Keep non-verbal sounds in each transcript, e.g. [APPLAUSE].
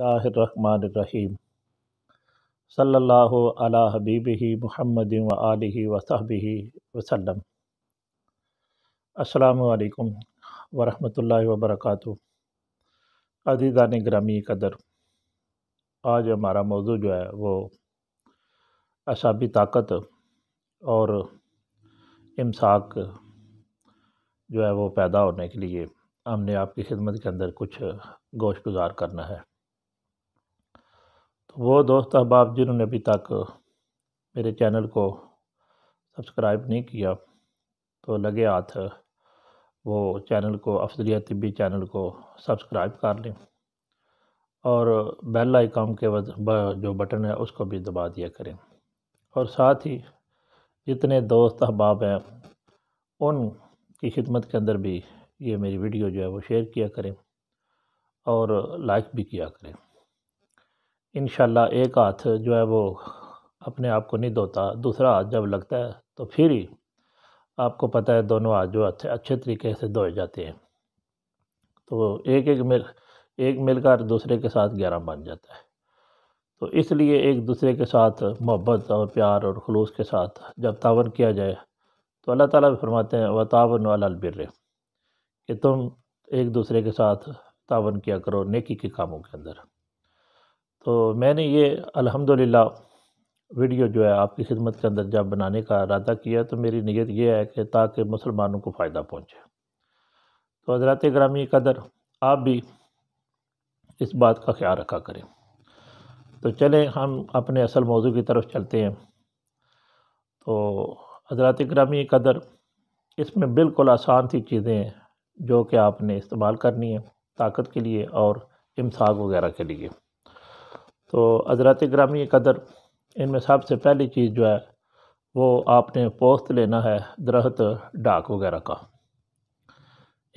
रहीम सल्ला अला हबीबी महमद व आलि व वसलम वसल्लम अस्सलाम वालेकुम अदीदान ग्रामी कदर आज हमारा मौजू जो है वो असाबी ताकत और इमसाक जो है वो पैदा होने के लिए हमने आपकी खिदमत के अंदर कुछ गोश गुजार करना है तो वो दोस्त अहबाब जिन्होंने अभी तक मेरे चैनल को सब्सक्राइब नहीं किया तो लगे हाथ वो चैनल को अफजलिया तबी चैनल को सब्सक्राइब कर लें और बेल आइकॉन के जो बटन है उसको भी दबा दिया करें और साथ ही जितने दोस्त अहबाब हैं उन की खिदमत के अंदर भी ये मेरी वीडियो जो है वो शेयर किया करें और लाइक भी किया करें इन एक हाथ जो है वो अपने आप को नहीं धोता दूसरा हाथ जब लगता है तो फिर ही आपको पता है दोनों हाथ जो हाथ अच्छे तरीके से धोए जाते हैं तो एक एक मिल एक मिलकर दूसरे के साथ ग्यारह बन जाता है तो इसलिए एक दूसरे के साथ मोहब्बत और प्यार और खलूस के साथ जब तावन किया जाए तो अल्लाह ताला भी फरमाते हैं व तावन वालबिर कि तुम एक दूसरे के साथ तावन किया करो नेकी के कामों के अंदर तो मैंने ये अल्हम्दुलिल्लाह वीडियो जो है आपकी खिदमत अंदर जब बनाने का इरादा किया तो मेरी नीयत यह है कि ताकि मुसलमानों को फ़ायदा पहुँचे तो हजरात ग्रामी कदर आप भी इस बात का ख्याल रखा करें तो चलें हम अपने असल मौजू की तरफ चलते हैं तो हजरात ग्रामी कदर इसमें बिल्कुल आसान सी चीज़ें हैं जो कि आपने इस्तेमाल करनी है ताकत के लिए और इमसाक वगैरह के लिए तो हजरत ग्रामी कदर इनमें सबसे पहली चीज़ जो है वो आपने पोस्त लेना है दरख्त डाक वगैरह का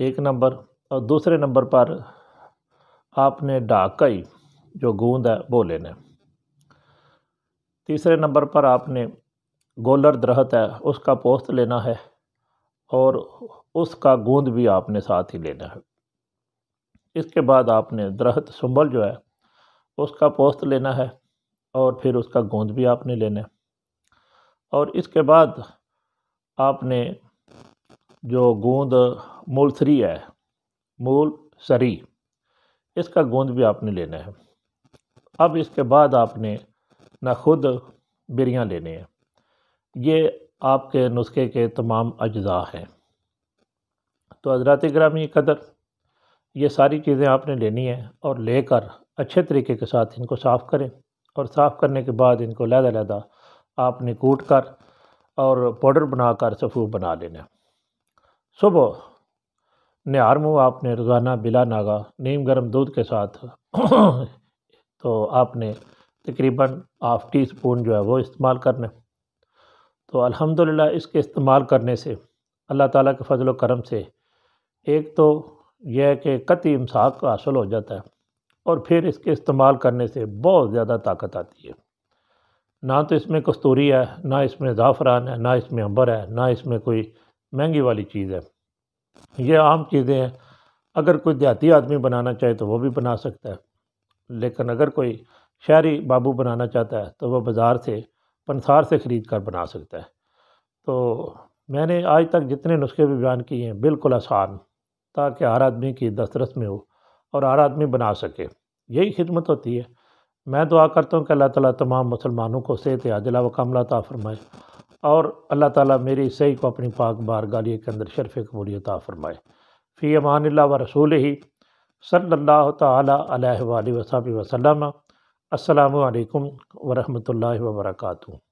एक नंबर और दूसरे नंबर पर आपने डाक का ही जो गूंद है वो लेना है तीसरे नंबर पर आपने गोलर दरख्त है उसका पोस्त लेना है और उसका गूंद भी आपने साथ ही लेना है इसके बाद आपने दरख्त सुंबल जो है उसका पोस्त लेना है और फिर उसका गोंद भी आपने लेना है और इसके बाद आपने जो गोंद सरी है मूल सरी इसका गोंद भी आपने लेना है अब इसके बाद आपने ना खुद बिरियाँ लेने हैं ये आपके नुस्खे के तमाम अज्जा हैं तो हजरात ग्रामी कदर ये सारी चीज़ें आपने लेनी है और लेकर अच्छे तरीके के साथ इनको साफ़ करें और साफ़ करने के बाद इनको लहदा लहदा आपने कूट कर और पाउडर बनाकर सफ़ू बना लेना सुबह निहार मुँह आपने रोज़ाना बिला नागा नीम गर्म दूध के साथ [COUGHS] तो आपने तकरीबन हाफ टी स्पून जो है वो इस्तेमाल करना तो अल्हम्दुलिल्लाह इसके इस्तेमाल करने से अल्लाह ताला के फजल करम से एक तो यह है कि कति इमसाक हासिल हो जाता है और फिर इसके इस्तेमाल करने से बहुत ज़्यादा ताकत आती है ना तो इसमें कस्तूरी है ना इसमें ज़ाफ़रान है ना इसमें अंबर है ना इसमें कोई महंगी वाली चीज़ है ये आम चीज़ें हैं अगर कोई देहाती आदमी बनाना चाहे तो वो भी बना सकता है लेकिन अगर कोई शहरी बाबू बनाना चाहता है तो वह बाज़ार से पंसार से ख़रीद कर बना सकता है तो मैंने आज तक जितने नुस्खे भी बयान किए हैं बिल्कुल आसान ताकि हर आदमी की दस्तरस में हो और हर आदमी बना सके यही खिदमत होती है मैं दुआ करता हूँ कि अल्लाह ताला तमाम मुसलमानों को सेहत आजला व कामलाता फरमाए और अल्लाह ताला मेरी सही को अपनी पाक बार गालिय के अंदर शरफ़ कबूलियता फरमाए फ़ी अमान व रसूल ही सल्ला तसब वसलम अल्लाम वरहमल वबरकू